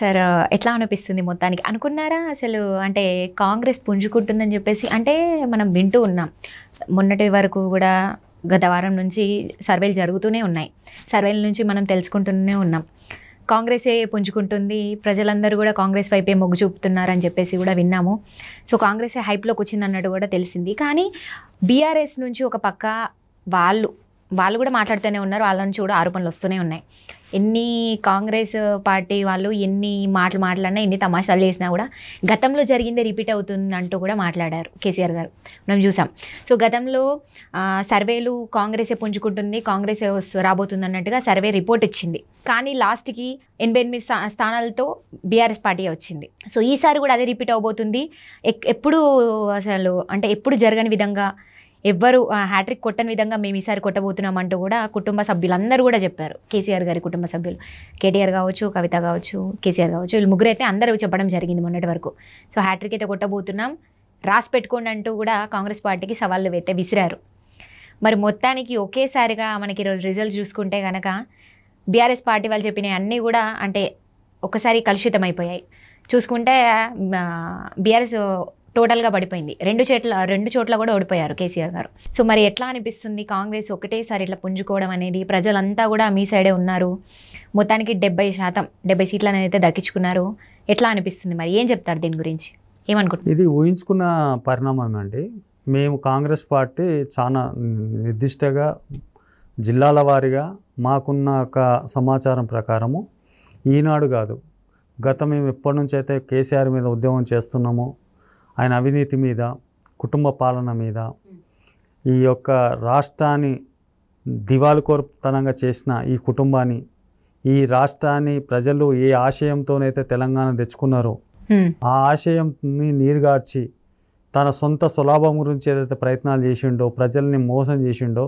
Sir ఎట్లా అనిపిస్తుంది మొత్తానికి అనుకున్నారా అసలు అంటే కాంగ్రెస్ పుంజుకుంటుందని చెప్పేసి అంటే మనం వింటూ ఉన్నాం మొన్నటి వరకు కూడా గత వారం నుంచి సర్వేలు జరుగుతూనే ఉన్నాయి సర్వేల నుంచి మనం తెలుసుకుంటూనే ఉన్నాం కాంగ్రెసే పుంజుకుంటుంది ప్రజలందరూ కూడా కాంగ్రెస్ వైపే మొగ్గు చూపుతున్నారని చెప్పేసి కూడా విన్నాము సో కాంగ్రెసే హైప్లోకి వచ్చిందన్నట్టు కూడా తెలిసింది కానీ బీఆర్ఎస్ నుంచి ఒక పక్క వాళ్ళు వాళ్ళు కూడా మాట్లాడుతూనే ఉన్నారు వాళ్ళ నుంచి కూడా ఆరోపణలు వస్తూనే ఉన్నాయి ఎన్ని కాంగ్రెస్ పార్టీ వాళ్ళు ఎన్ని మాటలు మాట్లాడినా ఎన్ని తమాషాలు చేసినా కూడా గతంలో జరిగిందే రిపీట్ అవుతుందంటూ కూడా మాట్లాడారు కేసీఆర్ గారు మనం చూసాం సో గతంలో సర్వేలు కాంగ్రెసే పుంజుకుంటుంది కాంగ్రెసే రాబోతుంది అన్నట్టుగా సర్వే రిపోర్ట్ ఇచ్చింది కానీ లాస్ట్కి ఎనభై ఎనిమిది స్థానాలతో బీఆర్ఎస్ పార్టీ వచ్చింది సో ఈసారి కూడా అదే రిపీట్ అవబోతుంది ఎప్పుడు అసలు అంటే ఎప్పుడు జరగని విధంగా ఎవ్వరు హ్యాట్రిక్ కొట్టని విధంగా మేము ఈసారి కొట్టబోతున్నాం అంటూ కూడా కుటుంబ సభ్యులందరూ కూడా చెప్పారు కేసీఆర్ గారి కుటుంబ సభ్యులు కేటీఆర్ కావచ్చు కవిత కావచ్చు కేసీఆర్ కావచ్చు వీళ్ళు ముగ్గురు అయితే అందరూ చెప్పడం జరిగింది మొన్నటి వరకు సో హ్యాట్రిక్ అయితే కొట్టబోతున్నాం రాసి పెట్టుకోండి అంటూ కూడా కాంగ్రెస్ పార్టీకి సవాళ్ళు అయితే విసిరారు మరి మొత్తానికి ఒకేసారిగా మనకి ఈరోజు రిజల్ట్ చూసుకుంటే కనుక బీఆర్ఎస్ పార్టీ వాళ్ళు చెప్పినవి అన్నీ కూడా అంటే ఒకసారి కలుషితం అయిపోయాయి చూసుకుంటే బీఆర్ఎస్ టోటల్గా పడిపోయింది రెండు చోట్ల రెండు చోట్ల కూడా ఓడిపోయారు కేసీఆర్ గారు సో మరి ఎట్లా అనిపిస్తుంది కాంగ్రెస్ ఒకటేసారి ఇట్లా పుంజుకోవడం అనేది ప్రజలంతా కూడా మీ సైడే ఉన్నారు మొత్తానికి డెబ్బై శాతం డెబ్బై అనేది అయితే దక్కించుకున్నారు ఎట్లా అనిపిస్తుంది మరి ఏం చెప్తారు దీని గురించి ఏమనుకుంటున్నారు ఇది ఊహించుకున్న పరిణామం అండి మేము కాంగ్రెస్ పార్టీ చాలా నిర్దిష్టగా జిల్లాల వారీగా మాకున్న ఒక సమాచారం ప్రకారము ఈనాడు కాదు గత మేము ఎప్పటి నుంచి అయితే కేసీఆర్ మీద ఉద్యమం చేస్తున్నామో ఆయన అవినీతి మీద కుటుంబ పాలన మీద ఈ యొక్క రాష్ట్రాన్ని దివాలుకోరుతనంగా చేసిన ఈ కుటుంబాన్ని ఈ రాష్ట్రాన్ని ప్రజలు ఏ ఆశయంతోనైతే తెలంగాణ తెచ్చుకున్నారో ఆ ఆశయంని నీరుగార్చి తన సొంత సులాభం గురించి ఏదైతే ప్రయత్నాలు చేసిండో ప్రజల్ని మోసం చేసిండో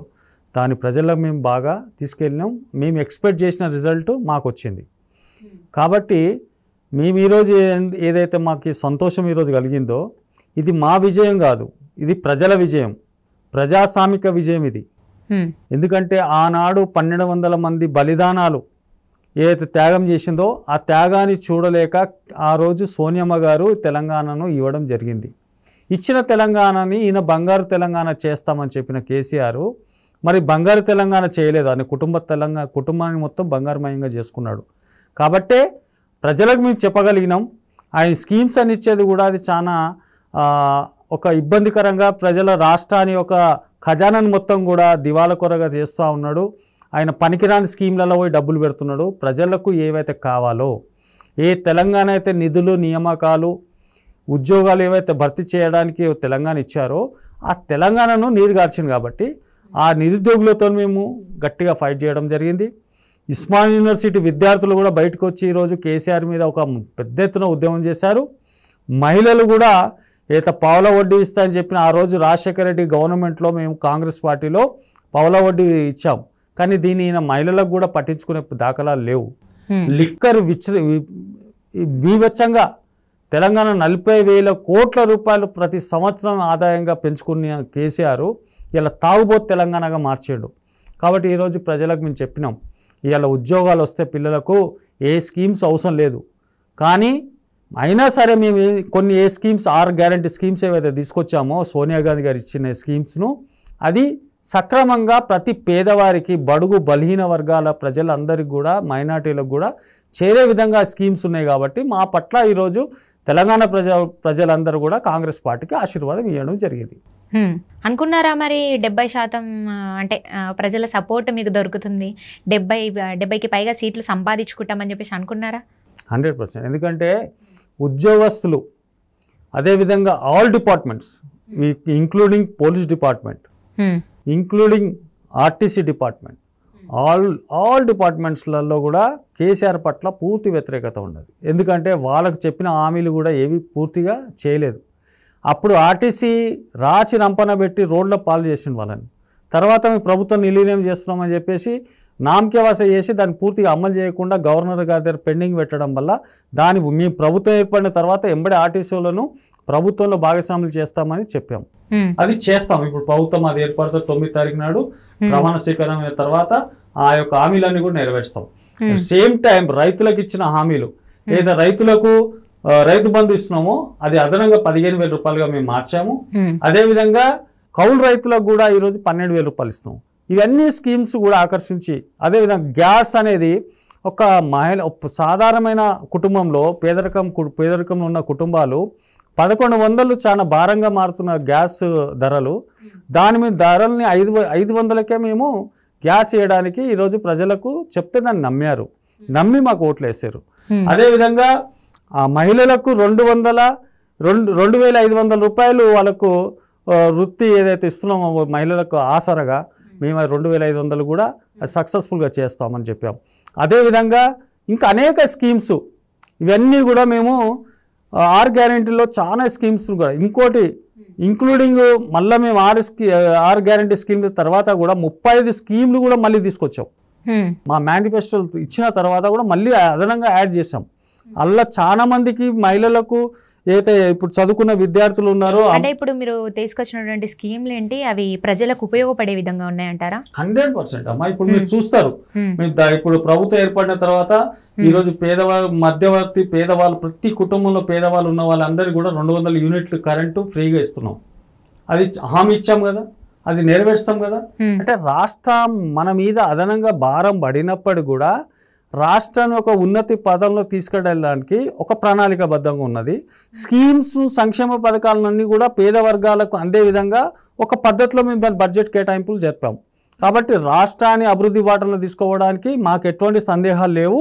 దాని ప్రజలకు మేము బాగా తీసుకెళ్ళినాం మేము ఎక్స్పెక్ట్ చేసిన రిజల్ట్ మాకు వచ్చింది కాబట్టి మేము ఈరోజు ఏదైతే మాకు సంతోషం ఈరోజు కలిగిందో ఇది మా విజయం కాదు ఇది ప్రజల విజయం ప్రజాస్వామిక విజయం ఇది ఎందుకంటే ఆనాడు పన్నెండు వందల మంది బలిదానాలు ఏదైతే త్యాగం చేసిందో ఆ త్యాగాన్ని చూడలేక ఆ రోజు సోనియమ్మ గారు తెలంగాణను ఇవ్వడం జరిగింది ఇచ్చిన తెలంగాణని ఈయన బంగారు తెలంగాణ చేస్తామని చెప్పిన కేసీఆర్ మరి బంగారు తెలంగాణ చేయలేదు ఆయన కుటుంబ తెలంగాణ కుటుంబాన్ని మొత్తం బంగారుమయంగా చేసుకున్నాడు కాబట్టే ప్రజలకు మేము చెప్పగలిగినాం ఆయన స్కీమ్స్ అని ఇచ్చేది కూడా అది చాలా ఒక ఇబ్బందికరంగా ప్రజల రాష్ట్రాన్ని ఒక ఖజానాను మొత్తం కూడా దివాల కొరగా చేస్తూ ఉన్నాడు ఆయన పనికిరాని స్కీమ్లలో పోయి డబ్బులు పెడుతున్నాడు ప్రజలకు ఏవైతే కావాలో ఏ తెలంగాణ అయితే నిధులు నియామకాలు ఉద్యోగాలు ఏవైతే భర్తీ చేయడానికి తెలంగాణ ఇచ్చారో ఆ తెలంగాణను నీరుగార్చింది కాబట్టి ఆ నిరుద్యోగులతో మేము గట్టిగా ఫైట్ చేయడం జరిగింది ఇస్మాన్ యూనివర్సిటీ విద్యార్థులు కూడా బయటకు వచ్చి ఈరోజు కేసీఆర్ మీద ఒక పెద్ద ఎత్తున ఉద్యమం చేశారు మహిళలు కూడా ఈత పావుల వడ్డీ ఇస్తా అని చెప్పిన ఆ రోజు రాజశేఖర రెడ్డి గవర్నమెంట్లో మేము కాంగ్రెస్ పార్టీలో పావుల వడ్డీ ఇచ్చాం కానీ దీన్ని ఈయన మహిళలకు కూడా పట్టించుకునే దాఖలాలు లేవు లిక్కర్ విచ్ర బీభత్సంగా తెలంగాణ నలభై వేల కోట్ల రూపాయలు ప్రతి సంవత్సరం ఆదాయంగా పెంచుకునే కేసీఆర్ ఇలా తాగుబోతు తెలంగాణగా మార్చేడు కాబట్టి ఈరోజు ప్రజలకు మేము చెప్పినాం ఇవాళ ఉద్యోగాలు వస్తే పిల్లలకు ఏ స్కీమ్స్ అవసరం లేదు కానీ అయినా సరే మేము కొన్ని ఏ స్కీమ్స్ ఆర్ గ్యారంటీ స్కీమ్స్ ఏవైతే తీసుకొచ్చామో సోనియా గాంధీ గారు ఇచ్చిన స్కీమ్స్ను అది సక్రమంగా ప్రతి పేదవారికి బడుగు బలహీన వర్గాల ప్రజలందరికీ కూడా మైనార్టీలకు కూడా చేరే విధంగా స్కీమ్స్ ఉన్నాయి కాబట్టి మా పట్ల ఈరోజు తెలంగాణ ప్రజ ప్రజలందరూ కూడా కాంగ్రెస్ పార్టీకి ఆశీర్వాదం ఇవ్వడం జరిగింది అనుకున్నారా మరి డెబ్బై శాతం అంటే ప్రజల సపోర్ట్ మీకు దొరుకుతుంది డెబ్బై డెబ్బైకి పైగా సీట్లు సంపాదించుకుంటామని చెప్పేసి అనుకున్నారా హండ్రెడ్ పర్సెంట్ ఎందుకంటే ఉద్యోగస్తులు అదేవిధంగా all departments including police department including RTC department all all డిపార్ట్మెంట్స్లలో కూడా కేసీఆర్ పట్ల పూర్తి వ్యతిరేకత ఉండదు ఎందుకంటే వాళ్ళకు చెప్పిన హామీలు కూడా ఏవి పూర్తిగా చేయలేదు అప్పుడు ఆర్టీసీ రాసి నంపన పెట్టి రోడ్ల పాలు చేసిన వాళ్ళని తర్వాత మేము ప్రభుత్వం విలీనం చేస్తున్నామని చెప్పేసి నామకేవాస చేసి దాన్ని పూర్తిగా అమలు చేయకుండా గవర్నర్ గారి దగ్గర పెండింగ్ పెట్టడం వల్ల దాని మీ ప్రభుత్వం ఏర్పడిన తర్వాత ఎంబడి ఆర్టీసీలను ప్రభుత్వంలో భాగస్వాములు చేస్తామని చెప్పాం అది చేస్తాం ఇప్పుడు ప్రభుత్వం అది ఏర్పడితే తొమ్మిది తారీఖు నాడు ప్రమాణ స్వీకారం తర్వాత ఆ యొక్క హామీలన్నీ కూడా నెరవేర్స్తాం సేమ్ టైం రైతులకు ఇచ్చిన హామీలు లేదా రైతులకు రైతు బంధు ఇస్తున్నామో అది అదనంగా పదిహేను వేల రూపాయలుగా మేము మార్చాము అదేవిధంగా కౌలు రైతులకు కూడా ఈరోజు పన్నెండు వేల రూపాయలు ఇస్తున్నాము ఇవన్నీ స్కీమ్స్ కూడా ఆకర్షించి అదేవిధంగా గ్యాస్ అనేది ఒక మహిళ సాధారణమైన కుటుంబంలో పేదరికం పేదరికంలో ఉన్న కుటుంబాలు పదకొండు వందలు చాలా భారంగా మారుతున్న గ్యాస్ ధరలు దాని మీద ధరల్ని ఐదు ఐదు వందలకే మేము గ్యాస్ వేయడానికి ఈరోజు ప్రజలకు చెప్తే దాన్ని నమ్మారు నమ్మి మాకు ఓట్లు వేసారు అదేవిధంగా ఆ మహిళలకు రెండు వందల రెండు రెండు వేల ఐదు వందల రూపాయలు వాళ్ళకు వృత్తి ఏదైతే ఇస్తున్నామో మహిళలకు ఆసరగా మేము రెండు వేల ఐదు వందలు కూడా సక్సెస్ఫుల్గా చేస్తామని చెప్పాం అదేవిధంగా ఇంకా అనేక స్కీమ్స్ ఇవన్నీ కూడా మేము ఆర్ గ్యారంటీలో చాలా స్కీమ్స్ కూడా ఇంకోటి ఇంక్లూడింగ్ మళ్ళీ మేము ఆర్ స్కీ ఆర్ గ్యారంటీ స్కీమ్ తర్వాత కూడా ముప్పై ఐదు స్కీమ్లు కూడా మళ్ళీ తీసుకొచ్చాం మా మేనిఫెస్టో ఇచ్చిన తర్వాత కూడా మళ్ళీ అదనంగా యాడ్ చేసాం అలా చాలా మందికి మహిళలకు ఏదైతే ఇప్పుడు చదువుకున్న విద్యార్థులు ఉన్నారో అంటే ఇప్పుడు మీరు తీసుకొచ్చినటువంటి స్కీమ్లు ఏంటి అవి ప్రజలకు ఉపయోగపడే విధంగా ఉన్నాయంటారా హండ్రెడ్ పర్సెంట్ అమ్మా ఇప్పుడు మీరు చూస్తారు ఇప్పుడు ప్రభుత్వం ఏర్పడిన తర్వాత ఈ రోజు పేదవాళ్ళు మధ్యవర్తి పేదవాళ్ళు ప్రతి కుటుంబంలో పేదవాళ్ళు ఉన్న వాళ్ళందరికీ కూడా రెండు వందల యూనిట్లు కరెంటు ఫ్రీగా ఇస్తున్నాం అది హామీ ఇచ్చాం కదా అది నెరవేర్స్తాం కదా అంటే రాష్ట్రం మన మీద అదనంగా భారం పడినప్పుడు కూడా రాష్ట్రాన్ని ఒక ఉన్నతి పదంలో తీసుకెళ్ళడానికి ఒక ప్రణాళికబద్ధంగా ఉన్నది స్కీమ్స్ సంక్షేమ పథకాలన్నీ కూడా పేద వర్గాలకు అందే విధంగా ఒక పద్ధతిలో మేము దాని బడ్జెట్ కేటాయింపులు జరిపాము కాబట్టి రాష్ట్రాన్ని అభివృద్ధి బాటలో తీసుకోవడానికి మాకు ఎటువంటి సందేహాలు లేవు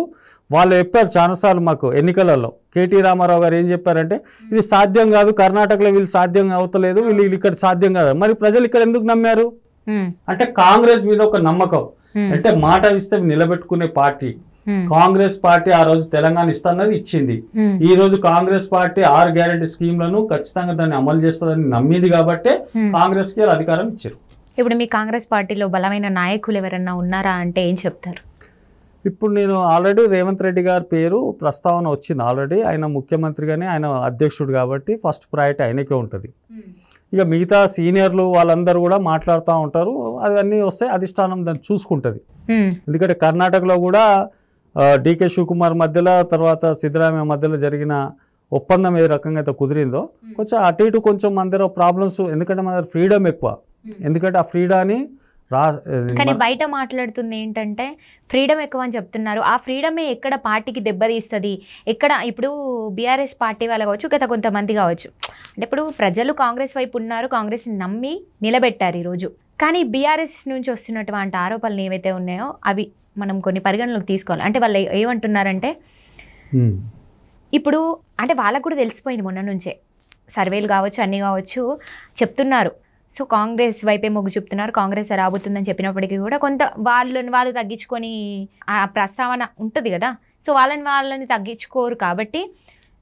వాళ్ళు చెప్పారు చాలాసార్లు మాకు ఎన్నికలలో కేటీ రామారావు గారు ఏం చెప్పారంటే ఇది సాధ్యం కాదు కర్ణాటకలో వీళ్ళు సాధ్యం అవుతలేదు వీళ్ళు ఇక్కడ సాధ్యం కాదు మరి ప్రజలు ఇక్కడ ఎందుకు నమ్మారు అంటే కాంగ్రెస్ మీద ఒక నమ్మకం అంటే మాట ఇస్తే నిలబెట్టుకునే పార్టీ Hmm. కాంగ్రెస్ పార్టీ ఆ రోజు తెలంగాణ ఇస్తానని ఇచ్చింది hmm. ఈ రోజు కాంగ్రెస్ పార్టీ ఆరు గ్యారంటీ స్కీమ్ లను ఖచ్చితంగా దాన్ని అమలు చేస్తుందని నమ్మింది కాబట్టి hmm. కాంగ్రెస్ కి అధికారం ఇచ్చారు ఇప్పుడు మీ కాంగ్రెస్ పార్టీలో బలమైన నాయకులు ఎవరన్నా ఉన్నారా అంటే ఏం చెప్తారు ఇప్పుడు నేను ఆల్రెడీ రేవంత్ రెడ్డి గారి పేరు ప్రస్తావన వచ్చింది ఆల్రెడీ ఆయన ముఖ్యమంత్రిగానే ఆయన అధ్యక్షుడు కాబట్టి ఫస్ట్ ప్రయారిటీ ఆయనకే ఉంటుంది ఇక మిగతా సీనియర్లు వాళ్ళందరూ కూడా మాట్లాడుతూ ఉంటారు అవన్నీ వస్తే అధిష్టానం దాన్ని చూసుకుంటుంది ఎందుకంటే కర్ణాటకలో కూడా డికే శివకుమార్ మధ్యలో తర్వాత సిద్ధరామయ్య మధ్యలో జరిగిన ఒప్పందం ఏ రకంగా అయితే కుదిరిందో కొంచెం అటు ఇటు కొంచెం మన దగ్గర ప్రాబ్లమ్స్ ఎందుకంటే మన దగ్గర ఫ్రీడమ్ ఎక్కువ ఎందుకంటే ఆ ఫ్రీడాని కానీ బయట మాట్లాడుతుంది ఏంటంటే ఫ్రీడమ్ ఎక్కువ అని చెప్తున్నారు ఆ ఫ్రీడమే ఎక్కడ పార్టీకి దెబ్బతీస్తుంది ఎక్కడ ఇప్పుడు బీఆర్ఎస్ పార్టీ వాళ్ళు కావచ్చు గత కొంతమంది కావచ్చు అంటే ఇప్పుడు ప్రజలు కాంగ్రెస్ వైపు ఉన్నారు కాంగ్రెస్ని నమ్మి నిలబెట్టారు ఈరోజు కానీ బీఆర్ఎస్ నుంచి వస్తున్నటువంటి ఆరోపణలు ఏవైతే ఉన్నాయో అవి మనం కొన్ని పరిగణలోకి తీసుకోవాలి అంటే వాళ్ళు ఏమంటున్నారంటే ఇప్పుడు అంటే వాళ్ళకు కూడా తెలిసిపోయింది మొన్న నుంచే సర్వేలు కావచ్చు అన్నీ కావచ్చు చెప్తున్నారు సో కాంగ్రెస్ వైపే మొగ్గు చూపుతున్నారు కాంగ్రెస్ రాబోతుందని చెప్పినప్పటికీ కూడా కొంత వాళ్ళని వాళ్ళు తగ్గించుకొని ఆ ప్రస్తావన ఉంటుంది కదా సో వాళ్ళని వాళ్ళని తగ్గించుకోరు కాబట్టి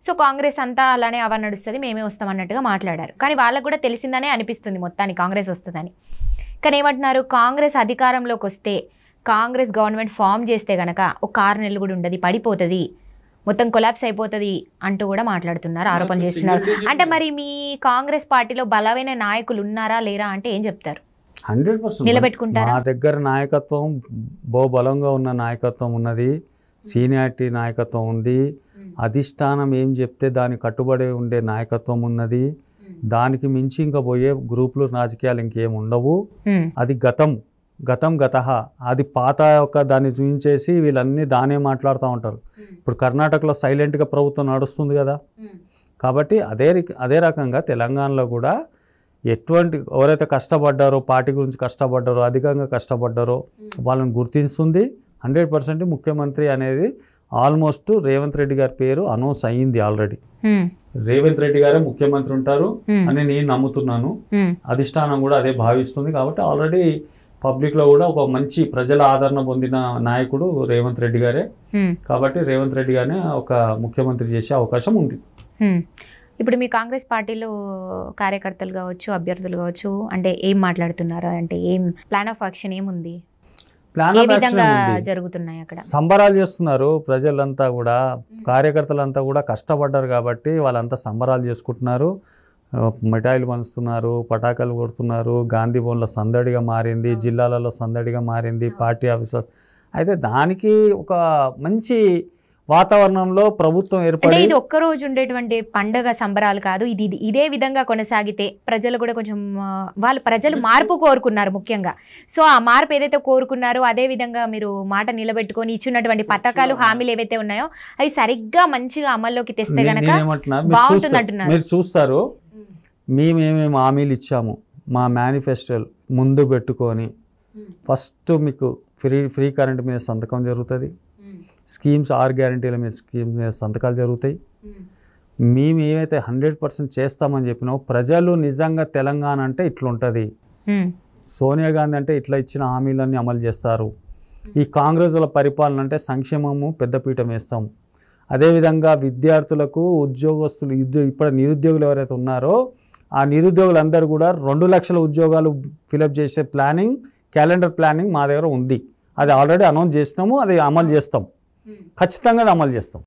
సో కాంగ్రెస్ అంతా అలానే అవన్నీ నడుస్తుంది మేమే వస్తామన్నట్టుగా మాట్లాడారు కానీ వాళ్ళకు కూడా తెలిసిందనే అనిపిస్తుంది మొత్తానికి కాంగ్రెస్ వస్తుందని కానీ ఏమంటున్నారు కాంగ్రెస్ అధికారంలోకి వస్తే కాంగ్రెస్ గవర్నమెంట్ ఫామ్ చేస్తే కనుక ఒక ఆరు నెలలు కూడా ఉండదు పడిపోతుంది మొత్తం కొలాప్స్ అయిపోతుంది అంటూ కూడా మాట్లాడుతున్నారు ఆరోపణలు చేస్తున్నారు అంటే మరి మీ కాంగ్రెస్ పార్టీలో బలమైన నాయకులు ఉన్నారా లేరా అంటే ఏం చెప్తారు హండ్రెడ్ పర్సెంట్ నిలబెట్టుకుంటారు మా దగ్గర నాయకత్వం బలంగా ఉన్న నాయకత్వం ఉన్నది సీనియారిటీ నాయకత్వం ఉంది అధిష్టానం ఏం చెప్తే దానికి కట్టుబడి ఉండే నాయకత్వం ఉన్నది దానికి మించి ఇంకా పోయే గ్రూపులు రాజకీయాలు ఇంకేం ఉండవు అది గతం గతం గత అది పాత యొక్క దాన్ని చూపించేసి వీళ్ళన్నీ దానే మాట్లాడుతూ ఉంటారు ఇప్పుడు కర్ణాటకలో సైలెంట్గా ప్రభుత్వం నడుస్తుంది కదా కాబట్టి అదే అదే రకంగా తెలంగాణలో కూడా ఎటువంటి ఎవరైతే కష్టపడ్డారో పార్టీ గురించి కష్టపడ్డారో అధికంగా కష్టపడ్డారో వాళ్ళని గుర్తిస్తుంది హండ్రెడ్ పర్సెంట్ ముఖ్యమంత్రి అనేది ఆల్మోస్ట్ రేవంత్ రెడ్డి గారి పేరు అనౌన్స్ అయ్యింది ఆల్రెడీ రేవంత్ రెడ్డి గారే ముఖ్యమంత్రి ఉంటారు అని నేను నమ్ముతున్నాను అధిష్టానం కూడా అదే భావిస్తుంది కాబట్టి ఆల్రెడీ పబ్లిక్ లో కూడా ఒక మంచి ప్రజల ఆదరణ పొందిన నాయకుడు రేవంత్ రెడ్డి గారే కాబట్టి రేవంత్ రెడ్డి గారే ఒక ముఖ్యమంత్రి చేసే అవకాశం ఉంది ఇప్పుడు మీ కాంగ్రెస్ పార్టీలో కార్యకర్తలు కావచ్చు అభ్యర్థులు కావచ్చు అంటే ఏం మాట్లాడుతున్నారు అంటే ఏం ప్లాన్ ఆఫ్ యాక్షన్ ఏముంది జరుగుతున్నాయి సంబరాలు చేస్తున్నారు ప్రజలంతా కూడా కార్యకర్తలంతా కూడా కష్టపడ్డారు కాబట్టి వాళ్ళంతా సంబరాలు చేసుకుంటున్నారు మిఠాయిలు పంచుతున్నారు పటాకాలు కొడుతున్నారు గాంధీ భవన్లో సందడిగా మారింది జిల్లాలలో సందడిగా మారింది పార్టీ ఆఫీసర్స్ అయితే దానికి ఒక మంచి వాతావరణంలో ప్రభుత్వం ఏర్పడి ఇది ఒక్క రోజు ఉండేటువంటి పండగ సంబరాలు కాదు ఇది ఇదే విధంగా కొనసాగితే ప్రజలు కూడా కొంచెం వాళ్ళు ప్రజలు మార్పు కోరుకున్నారు ముఖ్యంగా సో ఆ మార్పు ఏదైతే కోరుకున్నారో అదే విధంగా మీరు మాట నిలబెట్టుకొని ఇచ్చినటువంటి పథకాలు హామీలు ఏవైతే ఉన్నాయో అవి సరిగ్గా మంచిగా అమల్లోకి తెస్తే కనుక మీరు చూస్తారు మేమేమేమి హామీలు ఇచ్చాము మా మేనిఫెస్టోలు ముందు పెట్టుకొని ఫస్ట్ మీకు ఫ్రీ ఫ్రీ కరెంట్ మీద సంతకం జరుగుతుంది స్కీమ్స్ ఆర్ గ్యారంటీల మీద స్కీమ్ మీద సంతకాలు జరుగుతాయి మేము ఏమైతే హండ్రెడ్ పర్సెంట్ చేస్తామని చెప్పినా ప్రజలు నిజంగా తెలంగాణ అంటే ఇట్లుంటుంది సోనియా గాంధీ అంటే ఇట్లా ఇచ్చిన హామీలన్నీ అమలు చేస్తారు ఈ కాంగ్రెస్ల పరిపాలన అంటే సంక్షేమము పెద్దపీఠం వేస్తాం అదేవిధంగా విద్యార్థులకు ఉద్యోగస్తులు ఇప్పుడు నిరుద్యోగులు ఎవరైతే ఉన్నారో ఆ నిరుద్యోగులందరూ కూడా రెండు లక్షల ఉద్యోగాలు ఫిలప్ చేసే ప్లానింగ్ క్యాలెండర్ ప్లానింగ్ మా దగ్గర ఉంది అది ఆల్రెడీ అనౌన్స్ చేసినాము అది అమలు చేస్తాం ఖచ్చితంగా అమలు చేస్తాం